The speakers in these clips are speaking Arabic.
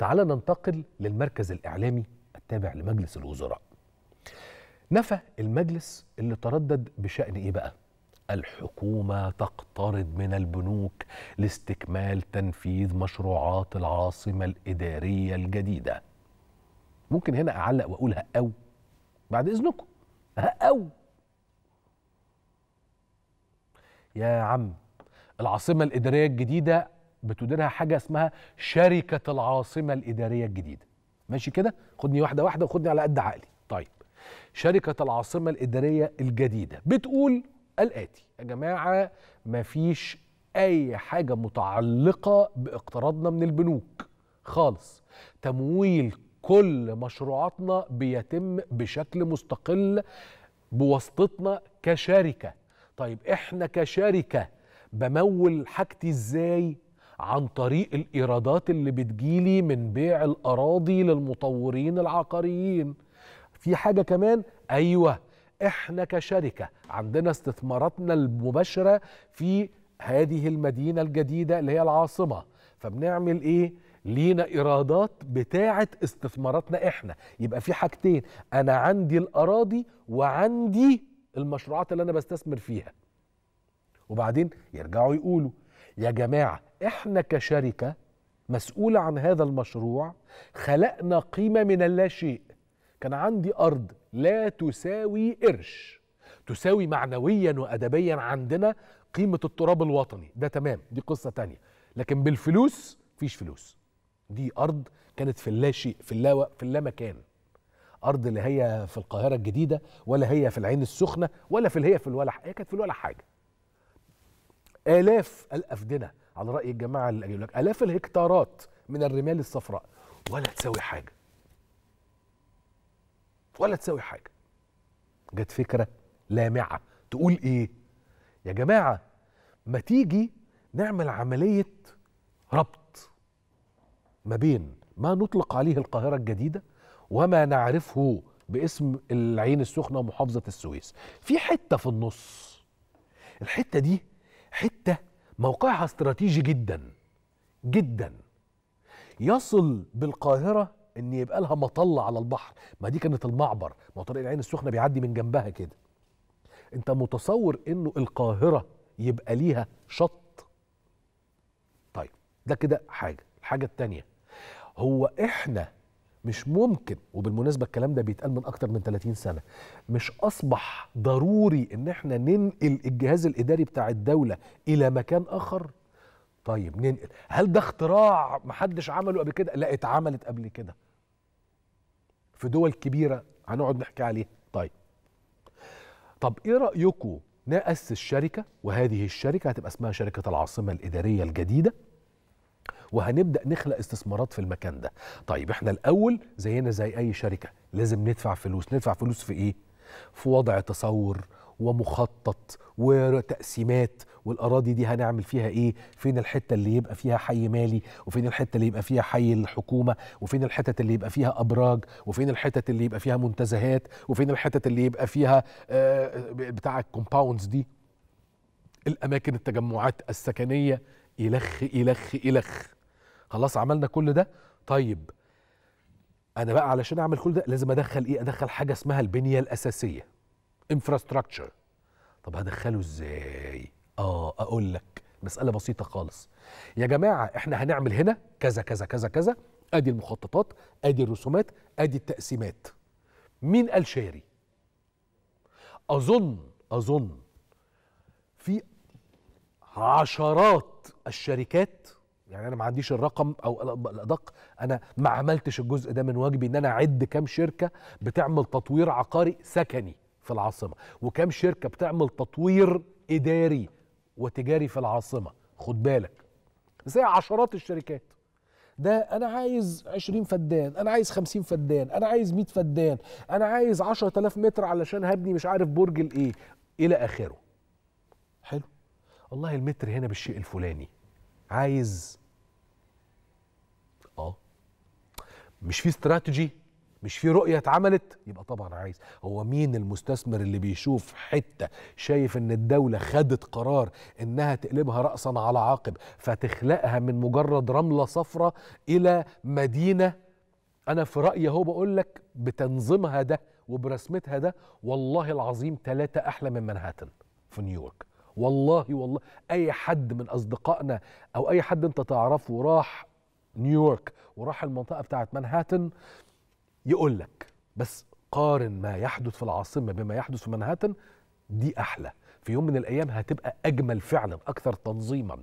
تعال ننتقل للمركز الإعلامي التابع لمجلس الوزراء نفى المجلس اللي تردد بشأن إيه بقى؟ الحكومة تقترض من البنوك لاستكمال تنفيذ مشروعات العاصمة الإدارية الجديدة ممكن هنا أعلق وأقول أو بعد إذنكم أو يا عم العاصمة الإدارية الجديدة بتديرها حاجه اسمها شركه العاصمه الاداريه الجديده ماشي كده خدني واحده واحده وخدني على قد عقلي طيب شركه العاصمه الاداريه الجديده بتقول الاتي يا جماعه مفيش اي حاجه متعلقه باقتراضنا من البنوك خالص تمويل كل مشروعاتنا بيتم بشكل مستقل بواسطتنا كشركه طيب احنا كشركه بمول حاجتي ازاي عن طريق الايرادات اللي بتجيلي من بيع الاراضي للمطورين العقاريين في حاجه كمان ايوه احنا كشركه عندنا استثماراتنا المباشره في هذه المدينه الجديده اللي هي العاصمه فبنعمل ايه لينا ايرادات بتاعه استثماراتنا احنا يبقى في حاجتين انا عندي الاراضي وعندي المشروعات اللي انا بستثمر فيها وبعدين يرجعوا يقولوا يا جماعه احنا كشركه مسؤوله عن هذا المشروع خلقنا قيمه من اللاشيء كان عندي ارض لا تساوي قرش تساوي معنويا وادبيا عندنا قيمه التراب الوطني ده تمام دي قصه تانية لكن بالفلوس مفيش فلوس دي ارض كانت في اللاشيء في اللا في اللا مكان ارض اللي هي في القاهره الجديده ولا هي في العين السخنه ولا في اللي هي في الولا هي كانت في الولا حاجه آلاف الأفدنة على رأي الجماعة اللي قالوا لك آلاف الهكتارات من الرمال الصفراء ولا تساوي حاجة ولا تساوي حاجة جت فكرة لامعة تقول إيه يا جماعة ما تيجي نعمل عملية ربط ما بين ما نطلق عليه القاهرة الجديدة وما نعرفه باسم العين السخنة ومحافظة السويس في حتة في النص الحتة دي حتة موقعها استراتيجي جدا جدا يصل بالقاهرة ان يبقى لها مطلة على البحر ما دي كانت المعبر ما طريق العين السخنة بيعدي من جنبها كده انت متصور انه القاهرة يبقى ليها شط طيب ده كده حاجة الحاجة التانية هو احنا مش ممكن وبالمناسبه الكلام ده بيتقال من اكتر من 30 سنه مش اصبح ضروري ان احنا ننقل الجهاز الاداري بتاع الدوله الى مكان اخر طيب ننقل هل ده اختراع محدش عمله قبل كده لا اتعملت قبل كده في دول كبيره هنقعد نحكي عليها طيب طب ايه رايكم ناسس شركه وهذه الشركه هتبقى اسمها شركه العاصمه الاداريه الجديده وهنبدا نخلق استثمارات في المكان ده طيب احنا الاول زينا زي اي شركه لازم ندفع فلوس ندفع فلوس في ايه في وضع تصور ومخطط وتقسيمات والاراضي دي هنعمل فيها ايه فين الحته اللي يبقى فيها حي مالي وفين الحته اللي يبقى فيها حي الحكومه وفين الحتت اللي يبقى فيها ابراج وفين الحتت اللي يبقى فيها منتزهات وفين الحتت اللي يبقى فيها آه، بتاع الكومباوندز دي الاماكن التجمعات السكنيه الخ الخ يلخ. خلاص عملنا كل ده طيب انا بقى علشان اعمل كل ده لازم ادخل ايه ادخل حاجه اسمها البنيه الاساسيه انفراستراكشر طب هدخله ازاي اه اقول لك مساله بسيطه خالص يا جماعه احنا هنعمل هنا كذا كذا كذا كذا ادي المخططات ادي الرسومات ادي التقسيمات مين قال شاري اظن اظن في عشرات الشركات يعني انا ما عنديش الرقم او الادق انا ما عملتش الجزء ده من واجبي ان انا اعد كام شركه بتعمل تطوير عقاري سكني في العاصمه وكام شركه بتعمل تطوير اداري وتجاري في العاصمه خد بالك زي عشرات الشركات ده انا عايز 20 فدان انا عايز 50 فدان انا عايز 100 فدان انا عايز 10000 متر علشان هبني مش عارف برج الايه الى اخره حلو والله المتر هنا بالشيء الفلاني عايز مش في استراتيجي مش في رؤيه اتعملت يبقى طبعا عايز هو مين المستثمر اللي بيشوف حته شايف ان الدوله خدت قرار انها تقلبها راسا على عقب فتخلقها من مجرد رمله صفراء الى مدينه انا في رايي اهو بقول لك بتنظيمها ده وبرسمتها ده والله العظيم ثلاثه احلى من منهاتن في نيويورك والله والله اي حد من اصدقائنا او اي حد انت تعرفه راح نيويورك وراح المنطقه بتاعت منهاتن يقول لك بس قارن ما يحدث في العاصمه بما يحدث في منهاتن دي احلى في يوم من الايام هتبقى اجمل فعلا اكثر تنظيما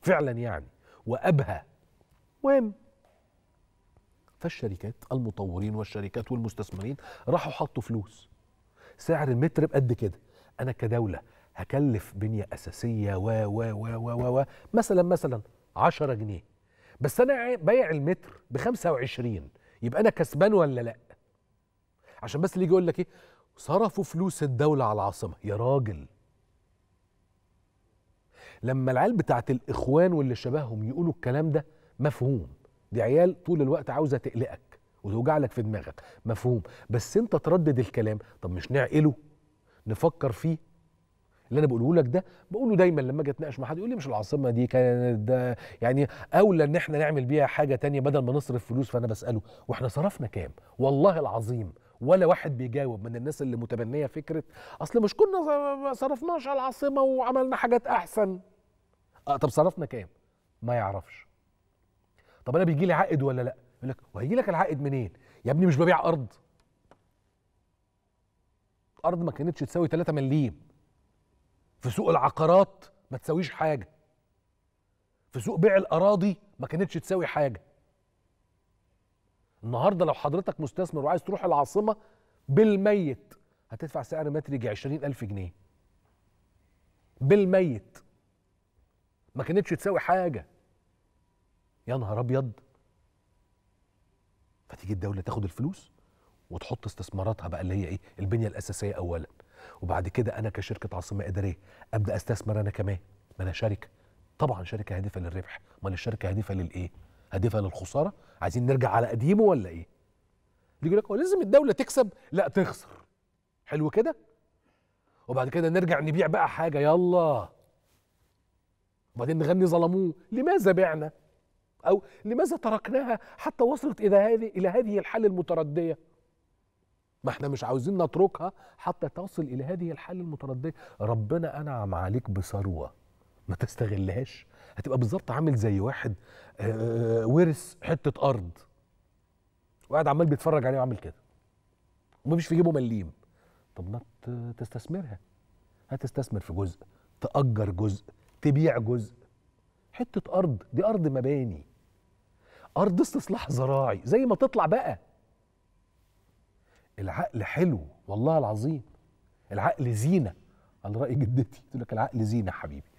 فعلا يعني وابهى وين فالشركات المطورين والشركات والمستثمرين راحوا حطوا فلوس سعر المتر بقد كده انا كدوله هكلف بنيه اساسيه و و و و و مثلا مثلا 10 جنيه بس انا بايع المتر ب 25 يبقى انا كسبان ولا لا عشان بس اللي يجي يقول لك ايه صرفوا فلوس الدوله على العاصمه يا راجل لما العيال بتاعت الاخوان واللي شبههم يقولوا الكلام ده مفهوم دي عيال طول الوقت عاوزه تقلقك وتوجع لك في دماغك مفهوم بس انت تردد الكلام طب مش نعقله نفكر فيه اللي انا بقوله لك ده بقوله دايما لما اجي اتناقش مع حد يقول لي مش العاصمه دي كانت ده يعني اولى ان احنا نعمل بيها حاجه تانية بدل ما نصرف فلوس فانا بساله واحنا صرفنا كام والله العظيم ولا واحد بيجاوب من الناس اللي متبنيه فكره اصل مش كنا صرفناش على العاصمه وعملنا حاجات احسن أه طب صرفنا كام ما يعرفش طب انا بيجي لي عائد ولا لا يقول لك وهيجي لك العائد منين يا ابني مش ببيع ارض ارض ما كانتش تساوي 3 مليم في سوق العقارات ما تساويش حاجه في سوق بيع الاراضي ما كانتش تساوي حاجه النهارده لو حضرتك مستثمر وعايز تروح العاصمه بالميت هتدفع سعر متر يجي 20000 جنيه بالميت ما كانتش تساوي حاجه يا نهار ابيض فتيجي الدوله تاخد الفلوس وتحط استثماراتها بقى اللي هي ايه البنيه الاساسيه اولا وبعد كده انا كشركه عاصمه اداريه ابدا استثمر انا كمان ما انا شركه طبعا شركه هادفه للربح امال الشركه هادفه للايه هادفه للخساره عايزين نرجع على قديمه ولا ايه يجي لك لازم الدوله تكسب لا تخسر حلو كده وبعد كده نرجع نبيع بقى حاجه يلا وبعدين نغني ظلموه لماذا بعنا او لماذا تركناها حتى وصلت الى هذه الى هذه الحاله المترديه ما احنا مش عاوزين نتركها حتى تصل الى هذه الحال المترديه ربنا انعم عليك بثروه ما تستغلهاش هتبقى بالظبط عامل زي واحد آه، ورث حته ارض وقاعد عمال بيتفرج عليه وعامل كده ومفيش في جيبه مليم طب ما تستثمرها هتستثمر في جزء تأجر جزء تبيع جزء حتة أرض دي أرض مباني أرض استصلاح زراعي زي ما تطلع بقى العقل حلو والله العظيم العقل زينه على راي جدتي تقول لك العقل زينه حبيبي